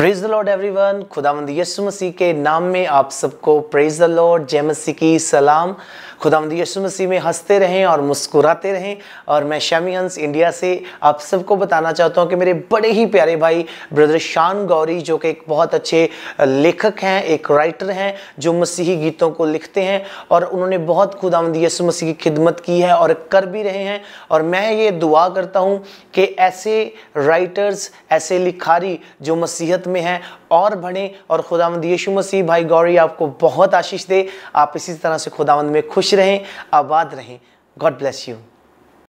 praise the Lord everyone खुदावंद यीशु मसीह के नाम में आप सबको प्रेज द लॉर्ड जय मसीह की सलाम खुदामद यसु मसीह में हंसते रहें और मुस्कुराते रहें और मैं शमी हंस इंडिया से आप सबको बताना चाहता हूँ कि मेरे बड़े ही प्यारे भाई ब्रदर शान गौरी जो कि एक बहुत अच्छे लेखक हैं एक राइटर हैं जो मसीही गीतों को लिखते हैं और उन्होंने बहुत खुदामद यसु मसीह की खिदमत की है और कर भी रहे हैं और मैं ये दुआ करता हूँ कि ऐसे राइटर्स ऐसे लिखारी जो मसीहत में हैं और बढ़ें और खुदामंद यीशु मसीह भाई गौरी आपको बहुत आशीष दे आप इसी तरह से खुदामंद में खुश खुश रहें आबाद रहें गॉड ब्लेस यू